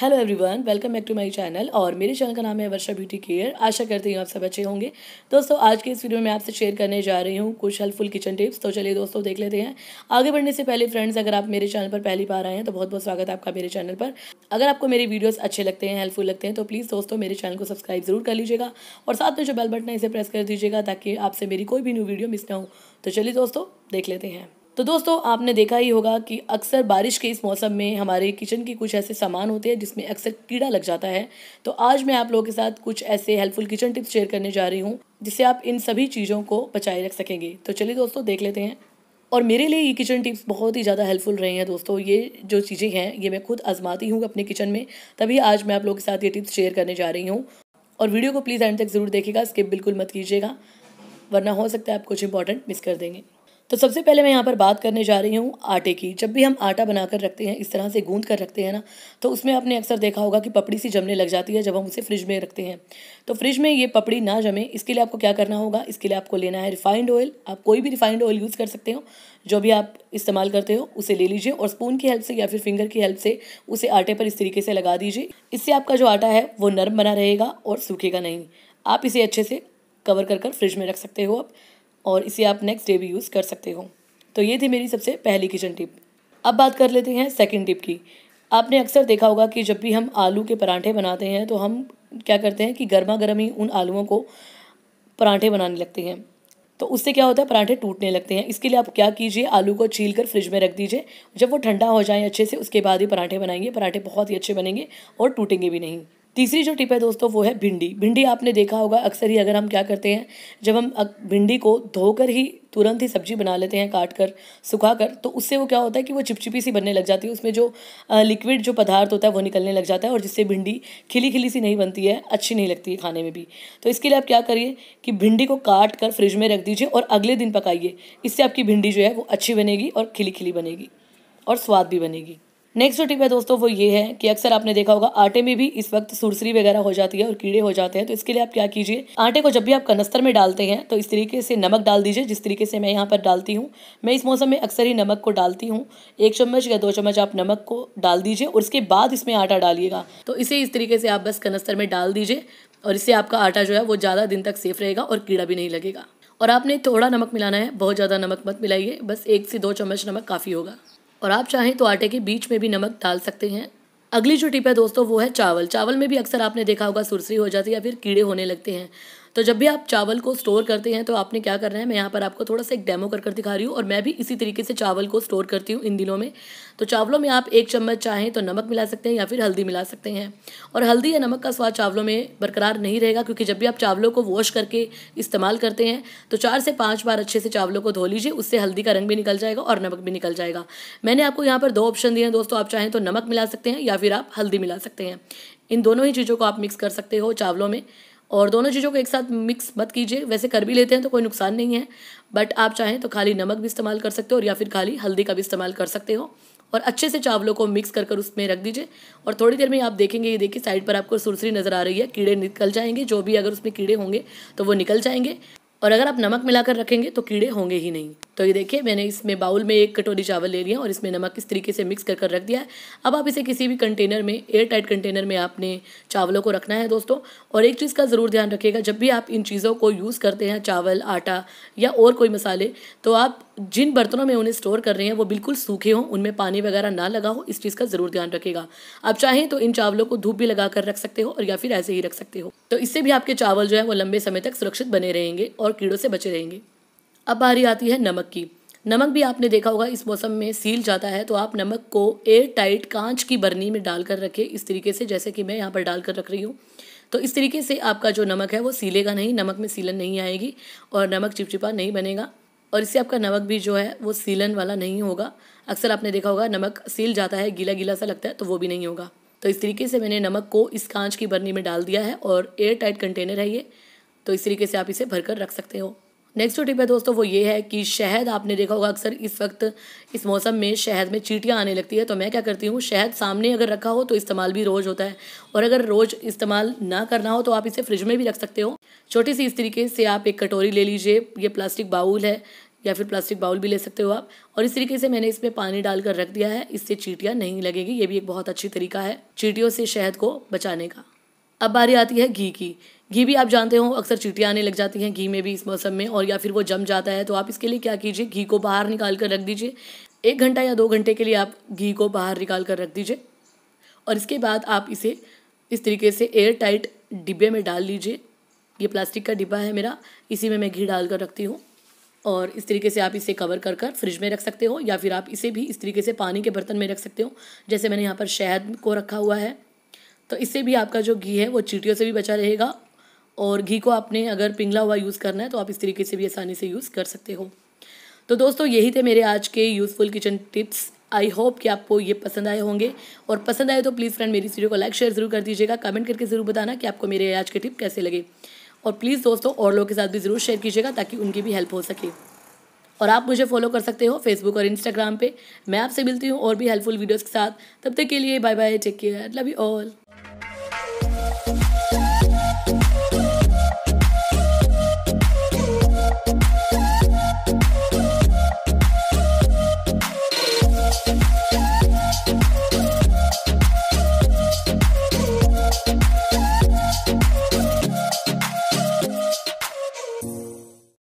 hello everyone welcome back to my channel और मेरे channel का नाम है वर्षा ब्यूटी केयर आशा करती हूँ आप सब अच्छे होंगे दोस्तों आज के इस वीडियो में मैं आपसे शेयर करने जा रही हूँ कुछ हेल्पफुल किचन टिप्स तो चलिए दोस्तों देख लेते हैं आगे बढ़ने से पहले फ्रेंड्स अगर आप मेरे चैनल पर पहली बार आए हैं तो बहुत बहुत स्वागत है आपका मेरे चैनल पर अगर आपको मेरे वीडियोज़ अच्छे लगते हैं हेल्पफुल लगते हैं तो प्लीज़ दोस्तों मेरे चैनल को सब्सक्राइब जरूर कर लीजिएगा और साथ में जो बेल बटन है इसे प्रेस कर दीजिएगा ताकि आपसे मेरी कोई भी न्यू वीडियो मिस ना हो तो चलिए दोस्तों देख लेते हैं तो दोस्तों आपने देखा ही होगा कि अक्सर बारिश के इस मौसम में हमारे किचन के कुछ ऐसे सामान होते हैं जिसमें अक्सर कीड़ा लग जाता है तो आज मैं आप लोगों के साथ कुछ ऐसे हेल्पफुल किचन टिप्स शेयर करने जा रही हूँ जिससे आप इन सभी चीज़ों को बचाए रख सकेंगे तो चलिए दोस्तों देख लेते हैं और मेरे लिए ये किचन टिप्स बहुत ही ज़्यादा हेल्पफुल रही हैं दोस्तों ये जो चीज़ें हैं ये मैं खुद आजमाती हूँ अपने किचन में तभी आज मैं आप लोगों के साथ ये टिप्स शेयर करने जा रही हूँ और वीडियो को प्लीज़ एंड तक ज़रूर देखिएगा स्किप बिल्कुल मत कीजिएगा वरना हो सकता है आप कुछ इंपॉर्टेंट मिस कर देंगे तो सबसे पहले मैं यहाँ पर बात करने जा रही हूँ आटे की जब भी हम आटा बना कर रखते हैं इस तरह से गूंद कर रखते हैं ना तो उसमें आपने अक्सर देखा होगा कि पपड़ी सी जमने लग जाती है जब हम उसे फ्रिज में रखते हैं तो फ्रिज में ये पपड़ी ना जमे इसके लिए आपको क्या करना होगा इसके लिए आपको लेना है रिफाइंड ऑयल आप कोई भी रिफाइंड ऑयल यूज़ कर सकते हो जो भी आप इस्तेमाल करते हो उसे ले लीजिए और स्पून की हेल्प से या फिर फिंगर की हेल्प से उसे आटे पर इस तरीके से लगा दीजिए इससे आपका जो आटा है वो नरम बना रहेगा और सूखेगा नहीं आप इसे अच्छे से कवर कर कर फ्रिज में रख सकते हो आप और इसे आप नेक्स्ट डे भी यूज़ कर सकते हो तो ये थी मेरी सबसे पहली किचन टिप अब बात कर लेते हैं सेकेंड टिप की आपने अक्सर देखा होगा कि जब भी हम आलू के पराठे बनाते हैं तो हम क्या करते हैं कि गर्मा गर्म ही उन आलुओं को पराठे बनाने लगते हैं तो उससे क्या होता है पराठे टूटने लगते हैं इसके लिए आप क्या कीजिए आलू को छील कर फ्रिज में रख दीजिए जब वो ठंडा हो जाए अच्छे से उसके बाद ही पराठे बनाएंगे पराठे बहुत ही अच्छे बनेंगे और टूटेंगे भी नहीं तीसरी जो टिप है दोस्तों वो है भिंडी भिंडी आपने देखा होगा अक्सर ही अगर हम क्या करते हैं जब हम भिंडी को धोकर ही तुरंत ही सब्जी बना लेते हैं काट कर सुखा कर तो उससे वो क्या होता है कि वो चिपचिपी सी बनने लग जाती है उसमें जो लिक्विड जो पदार्थ होता है वो निकलने लग जाता है और जिससे भिंडी खिली खिली सी नहीं बनती है अच्छी नहीं लगती है खाने में भी तो इसके लिए आप क्या करिए कि भिंडी को काट कर फ्रिज में रख दीजिए और अगले दिन पकाइए इससे आपकी भिंडी जो है वो अच्छी बनेगी और खिली खिली बनेगी और स्वाद भी बनेगी नेक्स्ट जो टिप है दोस्तों वो ये है कि अक्सर आपने देखा होगा आटे में भी इस वक्त सुरसरी वगैरह हो जाती है और कीड़े हो जाते हैं तो इसके लिए आप क्या कीजिए आटे को जब भी आप कनस्तर में डालते हैं तो इस तरीके से नमक डाल दीजिए जिस तरीके से मैं यहाँ पर डालती हूँ मैं इस मौसम में अक्सर ही नमक को डालती हूँ एक चम्मच या दो चम्मच आप नमक को डाल दीजिए और उसके बाद इसमें आटा डालिएगा तो इसे इस तरीके से आप बस कनस्तर में डाल दीजिए और इससे आपका आटा जो है वो ज़्यादा दिन तक सेफ रहेगा और कीड़ा भी नहीं लगेगा और आपने थोड़ा नमक मिलाना है बहुत ज़्यादा नमक मत मिलाइए बस एक से दो चम्मच नमक काफ़ी होगा और आप चाहें तो आटे के बीच में भी नमक डाल सकते हैं अगली जो टिप है दोस्तों वो है चावल चावल में भी अक्सर आपने देखा होगा सुरसरी हो जाती है या फिर कीड़े होने लगते हैं तो जब भी आप चावल को स्टोर करते हैं तो आपने क्या करना है मैं यहाँ पर आपको थोड़ा सा एक डेमो कर कर दिखा रही हूँ और मैं भी इसी तरीके से चावल को स्टोर करती हूँ इन दिनों में तो चावलों में आप एक चम्मच चाहें तो नमक मिला सकते हैं या फिर हल्दी मिला सकते हैं और हल्दी या नमक का स्वाद चावलों में बरकरार नहीं रहेगा क्योंकि जब भी आप चावलों को वॉश करके इस्तेमाल करते हैं तो चार से पाँच बार अच्छे से चावलों को धो लीजिए उससे हल्दी का रंग भी निकल जाएगा और नमक भी निकल जाएगा मैंने आपको यहाँ पर दो ऑप्शन दिए हैं दोस्तों आप चाहें तो नमक मिला सकते हैं या फिर आप हल्दी मिला सकते हैं इन दोनों ही चीज़ों को आप मिक्स कर सकते हो चावलों में और दोनों चीज़ों को एक साथ मिक्स मत कीजिए वैसे कर भी लेते हैं तो कोई नुकसान नहीं है बट आप चाहें तो खाली नमक भी इस्तेमाल कर सकते हो और या फिर खाली हल्दी का भी इस्तेमाल कर सकते हो और अच्छे से चावलों को मिक्स कर कर उसमें रख दीजिए और थोड़ी देर में आप देखेंगे ये देखिए साइड पर आपको सुरसरी नज़र आ रही है कीड़े निकल जाएंगे जो भी अगर उसमें कीड़े होंगे तो वो निकल जाएंगे और अगर आप नमक मिलाकर रखेंगे तो कीड़े होंगे ही नहीं तो ये देखिए मैंने इसमें बाउल में एक कटोरी चावल ले लिया और इसमें नमक इस तरीके से मिक्स कर कर रख दिया है अब आप इसे किसी भी कंटेनर में एयर टाइट कंटेनर में आपने चावलों को रखना है दोस्तों और एक चीज़ का ज़रूर ध्यान रखिएगा जब भी आप इन चीज़ों को यूज़ करते हैं चावल आटा या और कोई मसाले तो आप जिन बर्तनों में उन्हें स्टोर कर रहे हैं वो बिल्कुल सूखे हों उनमें पानी वगैरह ना लगा हो इस चीज़ का ज़रूर ध्यान रखेगा आप चाहें तो इन चावलों को धूप भी लगा कर रख सकते हो और या फिर ऐसे ही रख सकते हो तो इससे भी आपके चावल जो है वो लंबे समय तक सुरक्षित बने रहेंगे और कीड़ों से बचे रहेंगे अब बारी आती है नमक की नमक भी आपने देखा होगा इस मौसम में सील जाता है तो आप नमक को एयर टाइट कांच की बर्नी में डाल कर रखें इस तरीके से जैसे कि मैं यहाँ पर डाल कर रख रही हूँ तो इस तरीके से आपका जो नमक है वो सीलेगा नहीं नमक में सीलन नहीं आएगी और नमक चिपचिपा नहीं बनेगा और इससे आपका नमक भी जो है वो सीलन वाला नहीं होगा अक्सर आपने देखा होगा नमक सील जाता है गीला गीला सा लगता है तो वो भी नहीं होगा तो इस तरीके से मैंने नमक को इस कांच की बर्नी में डाल दिया है और एयर टाइट कंटेनर है ये तो इस तरीके से आप इसे भर कर रख सकते हो नेक्स्ट जो टिप है दोस्तों वो ये है कि शहद आपने देखा होगा अक्सर इस वक्त इस मौसम में शहद में चीटियाँ आने लगती है तो मैं क्या करती हूँ शहद सामने अगर रखा हो तो इस्तेमाल भी रोज़ होता है और अगर रोज़ इस्तेमाल ना करना हो तो आप इसे फ्रिज में भी रख सकते हो छोटी सी इस तरीके से आप एक कटोरी ले लीजिए ये प्लास्टिक बाउल है या फिर प्लास्टिक बाउल भी ले सकते हो आप और इस तरीके से मैंने इसमें पानी डालकर रख दिया है इससे चीटियाँ नहीं लगेगी ये भी एक बहुत अच्छी तरीका है चीटियों से शहद को बचाने का अब बारी आती है घी की घी भी आप जानते हो अक्सर चीटियाँ आने लग जाती हैं घी में भी इस मौसम में और या फिर वो जम जाता है तो आप इसके लिए क्या कीजिए घी को बाहर निकाल कर रख दीजिए एक घंटा या दो घंटे के लिए आप घी को बाहर निकाल कर रख दीजिए और इसके बाद आप इसे इस तरीके से एयर टाइट डिब्बे में डाल लीजिए ये प्लास्टिक का डिब्बा है मेरा इसी में मैं घी डाल कर रखती हूँ और इस तरीके से आप इसे कवर कर कर फ्रिज में रख सकते हो या फिर आप इसे भी इस तरीके से पानी के बर्तन में रख सकते हो जैसे मैंने यहाँ पर शहद को रखा हुआ है तो इससे भी आपका जो घी है वो चीटियों से भी बचा रहेगा और घी को आपने अगर पिंगला हुआ यूज़ करना है तो आप इस तरीके से भी आसानी से यूज़ कर सकते हो तो दोस्तों यही थे मेरे आज के useful kitchen tips I hope कि आपको ये पसंद आए होंगे और पसंद आए तो प्लीज़ फ्रेंड मेरी वीडियो को लाइक शेयर ज़रूर कर दीजिएगा कमेंट करके ज़रूर बताना कि आपको मेरे आज के टिप कैसे लगे और प्लीज़ दोस्तों और लोगों के साथ भी ज़रूर शेयर कीजिएगा ताकि उनकी भी हेल्प हो सके और आप मुझे फॉलो कर सकते हो फेसबुक और इंस्टाग्राम पे मैं आपसे मिलती हूँ और भी हेल्पफुल वीडियोस के साथ तब तक के लिए bye bye take care love you all